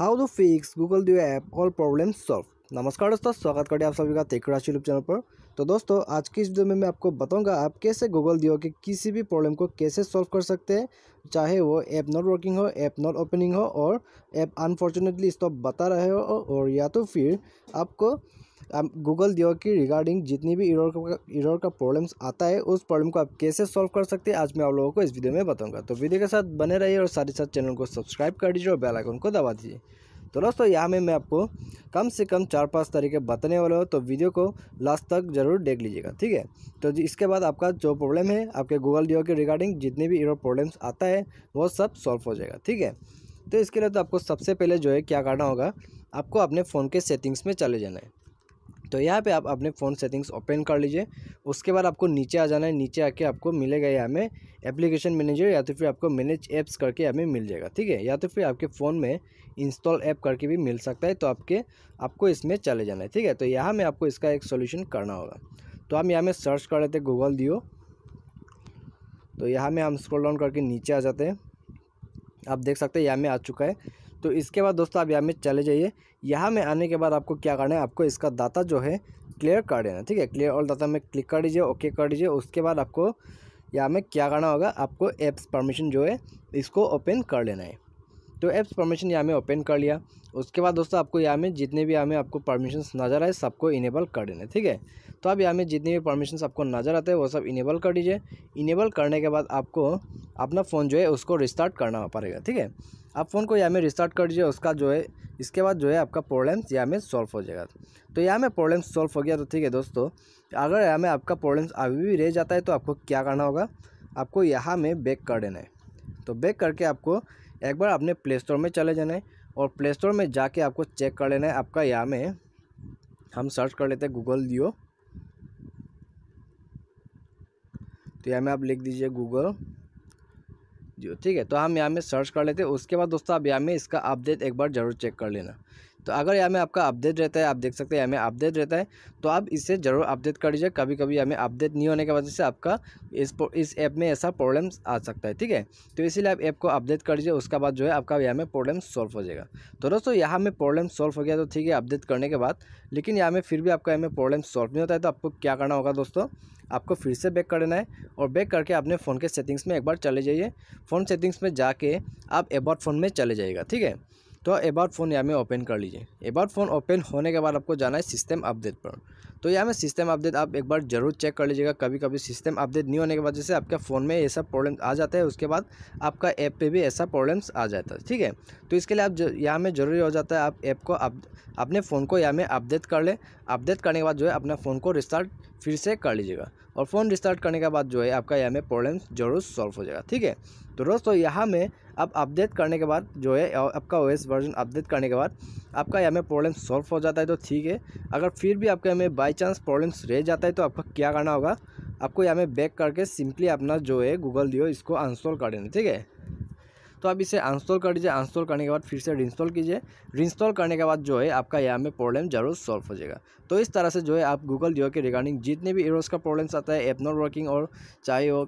how to fix Google Duo app all problem solve नमस्कार दोस्तों स्वागत करते हैं आप सभी का राशि यूट्यूब चैनल पर तो दोस्तों आज की इस वीडियो में मैं आपको बताऊंगा आप कैसे गूगल दियो के किसी भी प्रॉब्लम को कैसे सॉल्व कर सकते हैं चाहे वो ऐप नॉट वर्किंग हो ऐप नॉट ओपनिंग हो और ऐप अनफॉर्चुनेटली स्टॉप बता रहे हो और या तो फिर आपको गूगल दियो की रिगार्डिंग जितनी भी इरोर का इरोर का प्रॉब्लम्स आता है उस प्रॉब्लम को आप कैसे सॉल्व कर सकते हैं आज मैं आप लोगों को इस वीडियो में बताऊंगा तो वीडियो के साथ बने रहिए और साथ ही साथ चैनल को सब्सक्राइब कर दीजिए और बेलाइकन को दबा दीजिए तो दोस्तों यहाँ में मैं आपको कम से कम चार पाँच तरीके बताने वाला हूँ तो वीडियो को लास्ट तक जरूर देख लीजिएगा ठीक है तो इसके बाद आपका जो प्रॉब्लम है आपके गूगल डिओ के रिगार्डिंग जितने भी इरोर प्रॉब्लम्स आता है वो सब सॉल्व हो जाएगा ठीक है तो इसके लिए तो आपको सबसे पहले जो है क्या करना होगा आपको अपने फ़ोन के सेटिंग्स में चले जाना है तो यहाँ पे आप अपने फ़ोन सेटिंग्स ओपन कर लीजिए उसके बाद आपको नीचे आ जाना है नीचे आके आपको मिलेगा यहाँ में एप्लीकेशन मैनेजर या तो फिर आपको मैनेज ऐप्स करके यहाँ मिल जाएगा ठीक है या तो फिर आपके फ़ोन में इंस्टॉल ऐप करके भी मिल सकता है तो आपके आपको इसमें चले जाना है ठीक है तो यहाँ में आपको इसका एक सोल्यूशन करना होगा तो हम यहाँ में सर्च कर लेते गूगल दियो तो यहाँ में हम स्क्रॉल डाउन करके नीचे आ जाते हैं आप देख सकते हैं यहाँ में आ चुका है तो इसके बाद दोस्तों आप यहाँ में चले जाइए यहाँ में आने के बाद आपको क्या करना है आपको इसका दाता जो है क्लियर कर देना ठीक है क्लियर ऑल दाता में क्लिक कर दीजिए ओके कर दीजिए उसके बाद आपको यहाँ में क्या करना होगा आपको एप्स परमिशन जो है इसको ओपन कर लेना है तो एप्स परमिशन यहाँ में ओपन कर लिया उसके बाद दोस्तों आपको यहाँ में जितने भी यहाँ में आपको परमिशन नज़र आए सबको इनेबल कर देना ठीक है तो आप यहाँ में जितने भी परमिशन आपको नज़र आते हैं वो सब इनेबल कर दीजिए इनेबल करने के बाद आपको अपना फ़ोन जो है उसको रिस्टार्ट करना पड़ेगा ठीक है आप फ़ोन को या में रिस्टार्ट कर दीजिए उसका जो है इसके बाद जो है आपका प्रॉब्लम या में सॉल्व हो जाएगा तो यहाँ में प्रॉब्लम सॉल्व हो गया तो ठीक है दोस्तों अगर यहाँ में आपका प्रॉब्लम अभी भी रह जाता है तो आपको क्या करना होगा आपको यहाँ में बैक कर देना है तो बैक करके आपको एक बार अपने प्ले स्टोर में चले जाना है और प्ले स्टोर में जाके आपको चेक कर लेना है आपका यहाँ में हम सर्च कर लेते हैं गूगल दियो तो यहाँ में आप लिख दीजिए गूगल जो ठीक है तो हम यहाँ में सर्च कर लेते हैं उसके बाद दोस्तों आप यहाँ में इसका अपडेट एक बार ज़रूर चेक कर लेना तो अगर यहाँ में आपका अपडेट रहता है आप देख सकते हैं यहाँ में अपडेट रहता है तो आप इसे ज़रूर अपडेट कर लीजिए कभी कभी हमें अपडेट नहीं होने की वजह से आपका इस इस ऐप में ऐसा प्रॉब्लम आ सकता है ठीक है तो इसीलिए आप ऐप को अपडेट कर लीजिए उसके बाद जो है आपका यहाँ में प्रॉब्लम सॉल्व हो जाएगा तो दोस्तों यहाँ में प्रॉब्लम सॉल्व हो गया तो ठीक है अपडेट करने के बाद लेकिन यहाँ में फिर भी आपका यहाँ में प्रॉब्लम सॉल्व नहीं होता है तो आपको क्या करना होगा दोस्तों आपको फिर से बैक करना है और बैक करके अपने फ़ोन के सेटिंग्स में एक बार चले जाइए फ़ोन सेटिंग्स में जाके आप एबॉट फ़ोन में चले जाइएगा ठीक है तो अबाउट फ़ोन यहाँ में ओपन कर लीजिए अबाउट फ़ोन ओपन होने के बाद आपको जाना है सिस्टम अपडेट पर तो यहाँ में सिस्टम अपडेट आप एक बार जरूर चेक कर लीजिएगा कभी कभी सिस्टम अपडेट नहीं होने की वजह से आपके फ़ोन में ये सब प्रॉब्लम आ जाता है उसके बाद आपका ऐप पे भी ऐसा प्रॉब्लम्स आ जाता है ठीक है तो इसके लिए आप यहाँ में ज़रूरी हो जाता है आप ऐप को आप अपने फ़ोन को यहाँ में अपडेट कर लें अपडेट करने के बाद जो है अपना फ़ोन को रिस्टार्ट फिर से कर लीजिएगा और फ़ोन रिस्टार्ट करने के बाद जो है आपका यहाँ में प्रॉब्लम जरूर सॉल्व हो जाएगा ठीक है तो दोस्तों यहाँ में आप अपडेट करने के बाद जो है आपका ओएस वर्जन अपडेट करने के बाद आपका यहाँ में प्रॉब्लम सॉल्व हो जाता है तो ठीक है अगर फिर भी आपका यहाँ में बाई बाई चांस प्रॉब्लम्स रह जाता है तो आपको क्या करना होगा आपको यहाँ में बैक करके सिंपली अपना जो है गूगल दियो इसको अनस्टॉल कर देना ठीक है तो आप इसे अनस्टॉल कर दीजिए अनस्टॉल करने के बाद फिर से रिंस्टॉल कीजिए रिंस्टॉल करने के बाद जो है आपका यहाँ में प्रॉब्लम जरूर सॉल्व हो जाएगा तो इस तरह से जो है आप गूगल डिओ के रिगार्डिंग जितने भी एरोस का प्रॉब्लम्स आता है ऐप नॉट वर्किंग और चाहे वो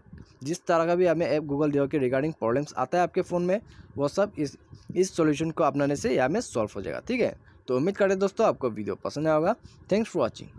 जिस तरह का भी हमें ऐप गूगल डिओ के रिगार्डिंग प्रॉब्लम्स आता है आपके फ़ोन में वो सब इस इस सोल्यूशन को अपनाने से यहाँ में सॉल्व हो जाएगा ठीक है तो उम्मीद करते दोस्तों आपको वीडियो पसंद आएगा थैंक्स फॉर वॉचिंग